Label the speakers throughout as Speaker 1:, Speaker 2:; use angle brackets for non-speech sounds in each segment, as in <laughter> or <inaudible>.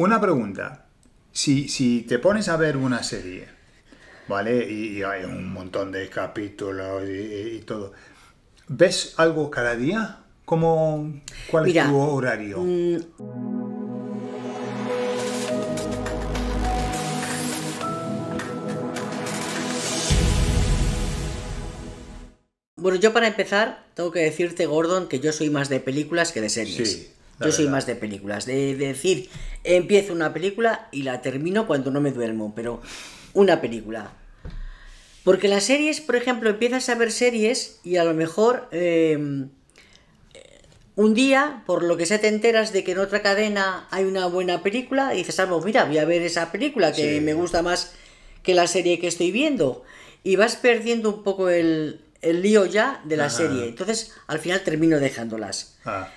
Speaker 1: Una pregunta. Si, te pones a ver una serie, ¿vale? Y, hay un montón de capítulos y, todo. ¿Ves algo cada día? ¿Cómo, ¿Cuál es tu horario? Mm,
Speaker 2: bueno, yo para empezar tengo que decirte, Gordon, que yo soy más de películas que de series. Sí. Yo soy más de películas, de, decir, empiezo una película y la termino cuando no me duermo, pero una película. Porque las series, por ejemplo, empiezas a ver series y a lo mejor em, un día, por lo que se te enteras de que en otra cadena hay una buena película, y dices, ah, pues mira, voy a ver esa película que me gusta más que la serie que estoy viendo. Y vas perdiendo un poco el, lío ya de la serie. Entonces, al final termino dejándolas. Ah.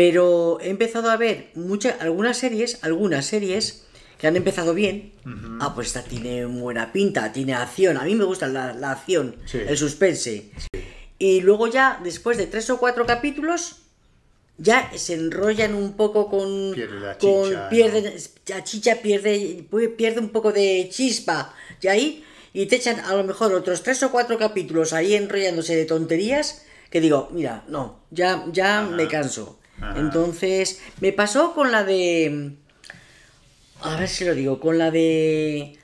Speaker 2: Pero he empezado a ver muchas, algunas series, algunas series que han empezado bien. Ah, pues esta tiene buena pinta, tiene acción. A mí me gusta la, acción, el suspense. Y luego ya, después de tres o cuatro capítulos, ya se enrollan un poco con... Pierde la chicha. Pierde, La chicha pierde, pierde un poco de chispa. Y ahí, y te echan a lo mejor otros tres o cuatro capítulos ahí enrollándose de tonterías que digo, mira, no, ya, ya me canso. Entonces, me pasó con la de. A ver si lo digo, con la de.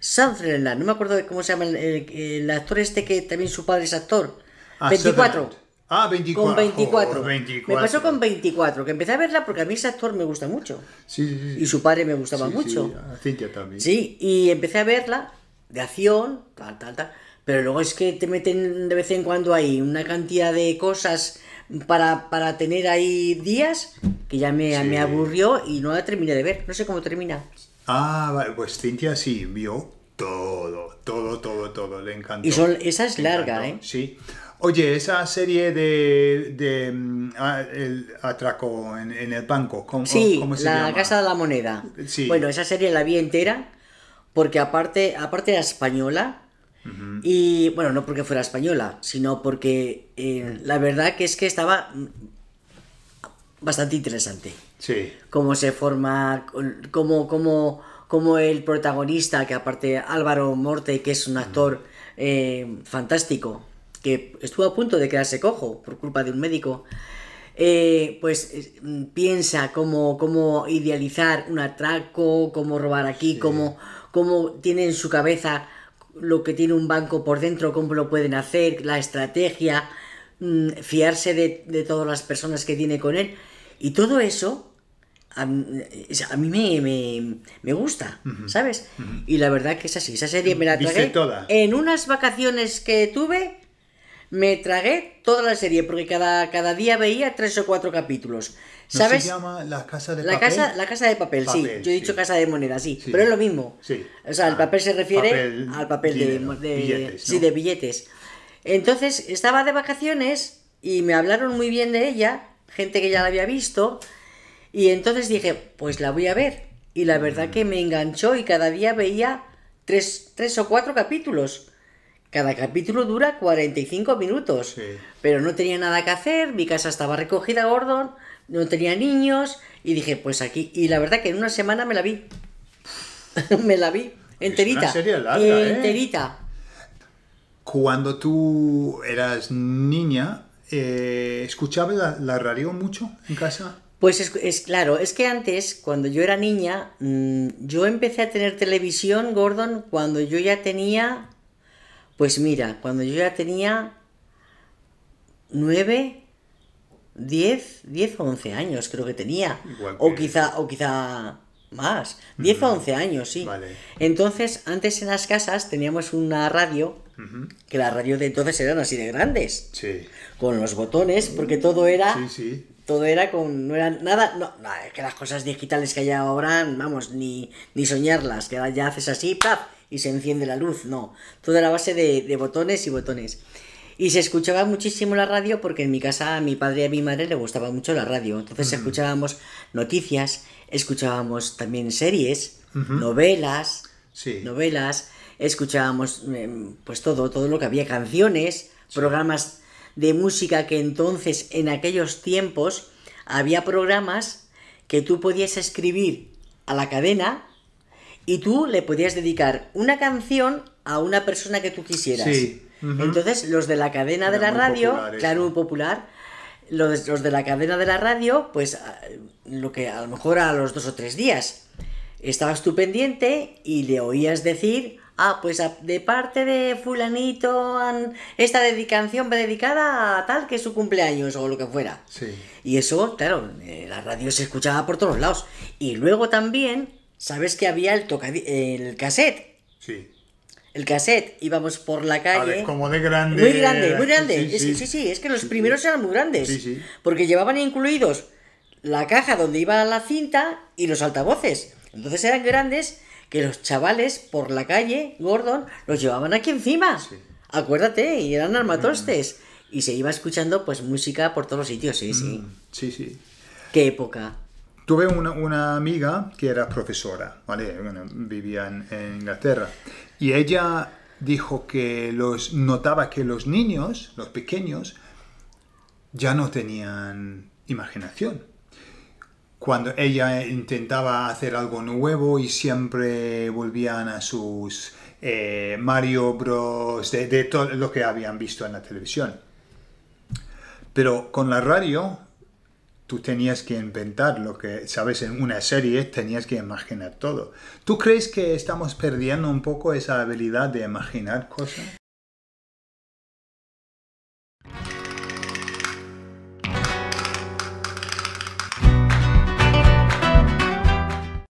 Speaker 2: Sutherland, no me acuerdo de cómo se llama el, actor este que también su padre es actor. 24.
Speaker 1: Ah, 24. Ah, con 24. Me pasó
Speaker 2: con 24, que empecé a verla porque a mí ese actor me gusta mucho. Sí, Y su padre me gustaba mucho.
Speaker 1: Sí, Cintia también.
Speaker 2: Sí, y empecé a verla de acción, tal, tal, tal. Pero luego es que te meten de vez en cuando ahí una cantidad de cosas para, para tener ahí días, que ya me, me aburrió y no la terminé de ver. No sé cómo termina.
Speaker 1: Ah, pues Cintia sí vio todo, todo, todo, todo. Le encantó. Y son, esa es larga, ¿eh? Sí. Oye, esa serie de, de mm, ah, el atraco en, el banco, ¿cómo, se llama? la Casa
Speaker 2: de la Moneda. Sí. Bueno, esa serie la vi entera porque aparte, aparte de española, y bueno, no porque fuera española, sino porque eh, la verdad que es que estaba bastante interesante. Sí. Cómo se forma, como el protagonista, que aparte Álvaro Morte, que es un actor eh, fantástico, que estuvo a punto de quedarse cojo por culpa de un médico, eh, pues piensa cómo, idealizar un atraco, cómo robar aquí, como cómo, tiene en su cabeza lo que tiene un banco por dentro, cómo lo pueden hacer, la estrategia, mm, fiarse de, todas las personas que tiene con él. Y todo eso a, mí me, gusta, ¿sabes? Y la verdad que es así. Esa serie me la tragué en unas vacaciones que tuve me tragué toda la serie, porque cada, cada día veía tres o cuatro capítulos. ¿Sabes? se llama La Casa de la Papel? la Casa de Papel, sí. Yo he dicho Casa de Moneda, sí. Pero es lo mismo. Sí. O sea, el ah, papel se refiere al papel de, billetes, de billetes. Entonces, estaba de vacaciones y me hablaron muy bien de ella, gente que ya la había visto, y entonces dije, pues la voy a ver. Y la verdad mm. que me enganchó y cada día veía tres, tres o cuatro capítulos. Cada capítulo dura 45 minutos. Pero no tenía nada que hacer, mi casa estaba recogida, Gordon, no tenía niños y dije, pues aquí. Y la verdad que en una semana me la vi. <laughs> me la vi enterita. Es ¿eh? enterita.
Speaker 1: Cuando tú eras niña, eh, ¿escuchabas la, radio mucho en casa?
Speaker 2: Pues es, claro, es que antes, cuando yo era niña, mm, yo empecé a tener televisión, Gordon, cuando yo ya tenía pues mira, cuando yo ya tenía 9, 10, 10 o 11 años creo que tenía. O quizá, o quizá más. 10 o 11 años, sí. Entonces, antes en las casas teníamos una radio, que la radio de entonces eran así de grandes. Sí. Con los botones, porque todo era... Sí, sí todo era con. No era nada. No, que las cosas digitales que hay ahora, vamos, ni, ni soñarlas. Que ya haces así, ¡paf! y se enciende la luz. No. Todo era base de, botones y botones. Y se escuchaba muchísimo la radio porque en mi casa a mi padre y a mi madre le gustaba mucho la radio. Entonces escuchábamos noticias, escuchábamos también series, novelas, novelas, escuchábamos em, pues todo, todo lo que había, canciones, programas de música que entonces, en aquellos tiempos, había programas que tú podías escribir a la cadena y tú le podías dedicar una canción a una persona que tú quisieras.
Speaker 1: Entonces,
Speaker 2: los de la cadena de la radio, claro, muy popular, los, de la cadena de la radio, pues lo que a lo mejor a los dos o tres días Estabas tú pendiente y le oías decir, ah, pues de parte de fulanito, esta dedicación va dedicada a tal que es su cumpleaños o lo que fuera. Sí. Y eso, claro, eh, la radio se escuchaba por todos lados. Y luego también, ¿sabes que había el, el cassette? Sí el cassette, íbamos por la calle. como de
Speaker 1: grande. Muy grande, muy grande. Sí, sí,
Speaker 2: sí, es que los primeros eran muy grandes. sí sí Porque llevaban incluidos la caja donde iba la cinta y los altavoces. Entonces eran grandes que los chavales por la calle, Gordon, los llevaban aquí encima. Acuérdate, y eran mm. armatostes. Y se iba escuchando pues música por todos los sitios, sí, sí. Mm, sí, sí. Qué época.
Speaker 1: Tuve una, amiga que era profesora, ¿vale? vivía en, en, Inglaterra. Y ella dijo que los notaba que los niños, los pequeños, ya no tenían imaginación cuando ella intentaba hacer algo nuevo y siempre volvían a sus eh, Mario Bros, de, de, todo lo que habían visto en la televisión. Pero con la radio, tú tenías que inventar lo que, sabes, en una serie tenías que imaginar todo. ¿Tú crees que estamos perdiendo un poco esa habilidad de imaginar cosas?